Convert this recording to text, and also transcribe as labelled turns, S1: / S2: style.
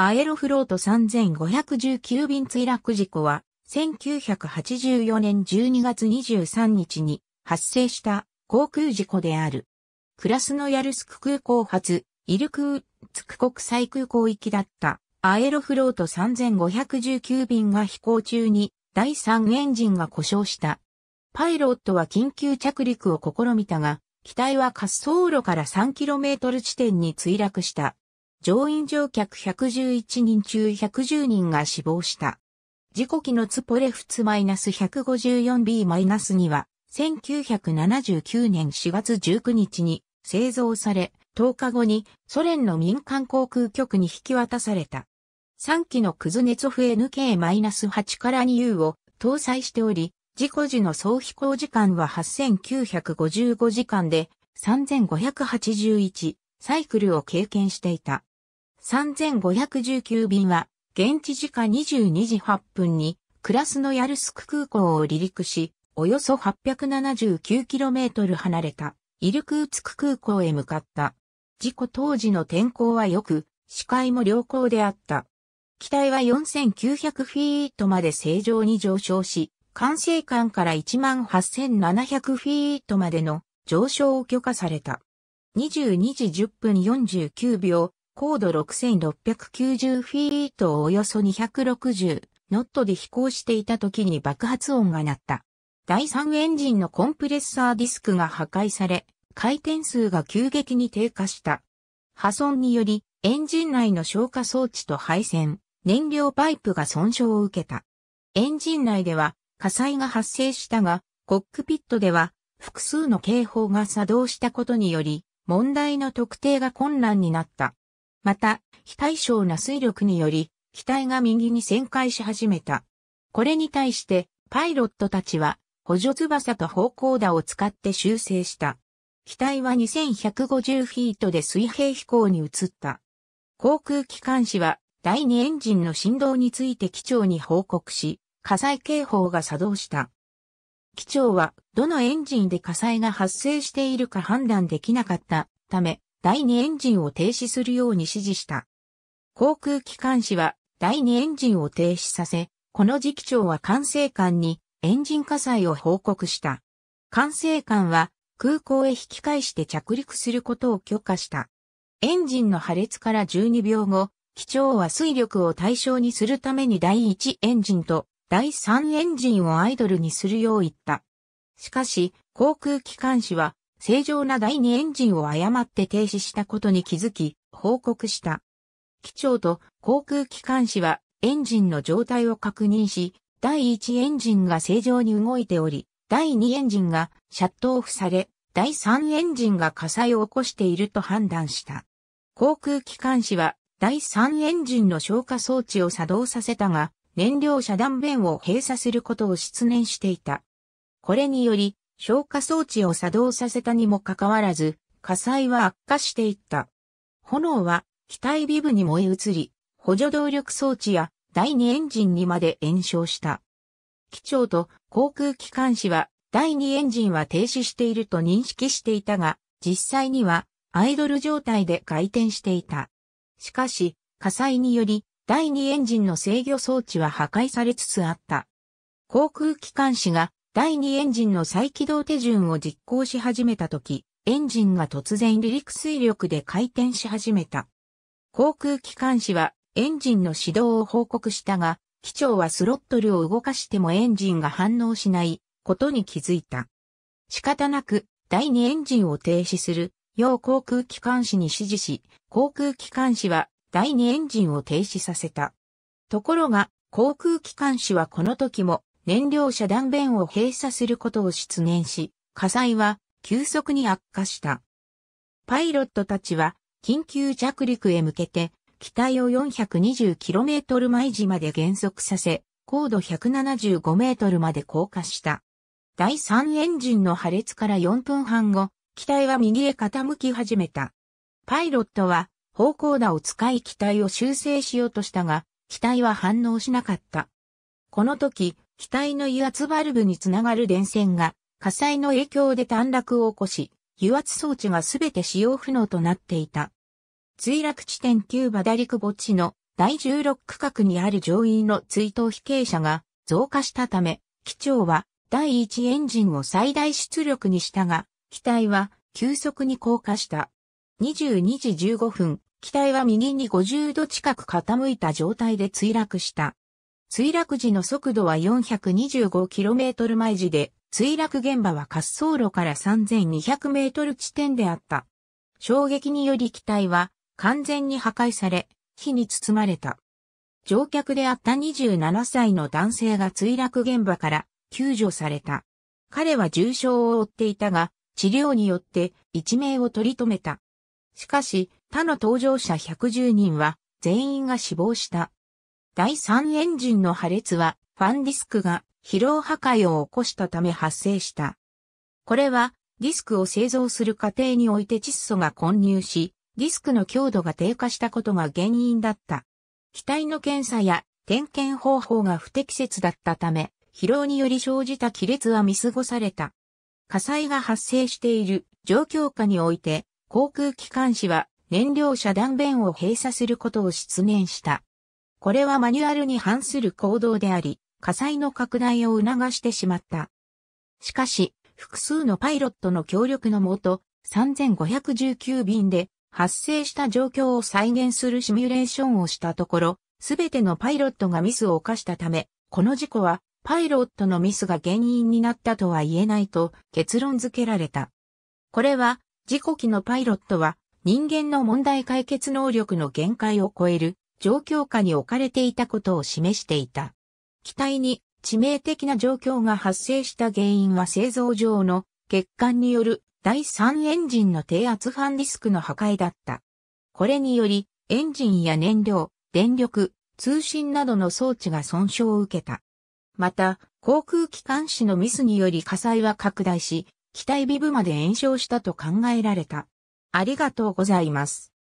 S1: アエロフロート3519便墜落事故は、1984年12月23日に発生した航空事故である。クラスノヤルスク空港発、イルクーツク国際空港行きだったアエロフロート3519便が飛行中に第3エンジンが故障した。パイロットは緊急着陸を試みたが、機体は滑走路から 3km 地点に墜落した。乗員乗客111人中110人が死亡した。事故機のツポレフツ -154B-2 は、1979年4月19日に製造され、10日後にソ連の民間航空局に引き渡された。3機のクズネツフ NK-8 から 2U を搭載しており、事故時の総飛行時間は8955時間で3581サイクルを経験していた。3519便は、現地時間22時8分に、クラスノヤルスク空港を離陸し、およそ 879km 離れた、イルクーツク空港へ向かった。事故当時の天候は良く、視界も良好であった。機体は4900フィートまで正常に上昇し、管制官から18700フィートまでの上昇を許可された。22時10分49秒、高度6690フィートをおよそ260ノットで飛行していた時に爆発音が鳴った。第3エンジンのコンプレッサーディスクが破壊され、回転数が急激に低下した。破損により、エンジン内の消火装置と配線、燃料パイプが損傷を受けた。エンジン内では火災が発生したが、コックピットでは複数の警報が作動したことにより、問題の特定が困難になった。また、非対称な水力により、機体が右に旋回し始めた。これに対して、パイロットたちは、補助翼と方向打を使って修正した。機体は2150フィートで水平飛行に移った。航空機関士は、第2エンジンの振動について機長に報告し、火災警報が作動した。機長は、どのエンジンで火災が発生しているか判断できなかったため、第2エンジンを停止するように指示した。航空機関士は第2エンジンを停止させ、この時期長は管制官にエンジン火災を報告した。管制官は空港へ引き返して着陸することを許可した。エンジンの破裂から12秒後、機長は水力を対象にするために第1エンジンと第3エンジンをアイドルにするよう言った。しかし、航空機関士は正常な第2エンジンを誤って停止したことに気づき、報告した。機長と航空機関士はエンジンの状態を確認し、第1エンジンが正常に動いており、第2エンジンがシャットオフされ、第3エンジンが火災を起こしていると判断した。航空機関士は第3エンジンの消火装置を作動させたが、燃料遮断弁を閉鎖することを失念していた。これにより、消火装置を作動させたにもかかわらず、火災は悪化していった。炎は機体ビブに燃え移り、補助動力装置や第2エンジンにまで延焼した。機長と航空機関士は第2エンジンは停止していると認識していたが、実際にはアイドル状態で回転していた。しかし、火災により第2エンジンの制御装置は破壊されつつあった。航空機関士が第2エンジンの再起動手順を実行し始めた時、エンジンが突然離陸水力で回転し始めた。航空機関士はエンジンの始動を報告したが、機長はスロットルを動かしてもエンジンが反応しないことに気づいた。仕方なく第2エンジンを停止する要航空機関士に指示し、航空機関士は第2エンジンを停止させた。ところが航空機関士はこの時も燃料遮断弁を閉鎖することを失念し、火災は急速に悪化した。パイロットたちは緊急着陸へ向けて、機体を 420km 毎時まで減速させ、高度 175m まで降下した。第3エンジンの破裂から4分半後、機体は右へ傾き始めた。パイロットは方向打を使い機体を修正しようとしたが、機体は反応しなかった。この時、機体の油圧バルブにつながる電線が火災の影響で短絡を起こし、油圧装置がすべて使用不能となっていた。墜落地点旧バダリク墓地の第16区画にある乗員の追悼被刑者が増加したため、機長は第1エンジンを最大出力にしたが、機体は急速に降下した。22時15分、機体は右に50度近く傾いた状態で墜落した。墜落時の速度は 425km 毎時で、墜落現場は滑走路から 3200m 地点であった。衝撃により機体は完全に破壊され、火に包まれた。乗客であった27歳の男性が墜落現場から救助された。彼は重傷を負っていたが、治療によって一命を取り留めた。しかし、他の搭乗者110人は全員が死亡した。第3エンジンの破裂は、ファンディスクが疲労破壊を起こしたため発生した。これは、ディスクを製造する過程において窒素が混入し、ディスクの強度が低下したことが原因だった。機体の検査や点検方法が不適切だったため、疲労により生じた亀裂は見過ごされた。火災が発生している状況下において、航空機関士は燃料遮断弁を閉鎖することを失念した。これはマニュアルに反する行動であり、火災の拡大を促してしまった。しかし、複数のパイロットの協力のもと、3519便で発生した状況を再現するシミュレーションをしたところ、すべてのパイロットがミスを犯したため、この事故はパイロットのミスが原因になったとは言えないと結論付けられた。これは、事故機のパイロットは人間の問題解決能力の限界を超える状況下に置かれていたことを示していた。機体に致命的な状況が発生した原因は製造上の欠陥による第3エンジンの低圧ファンディスクの破壊だった。これにより、エンジンや燃料、電力、通信などの装置が損傷を受けた。また、航空機関士のミスにより火災は拡大し、機体ビブまで炎症したと考えられた。ありがとうございます。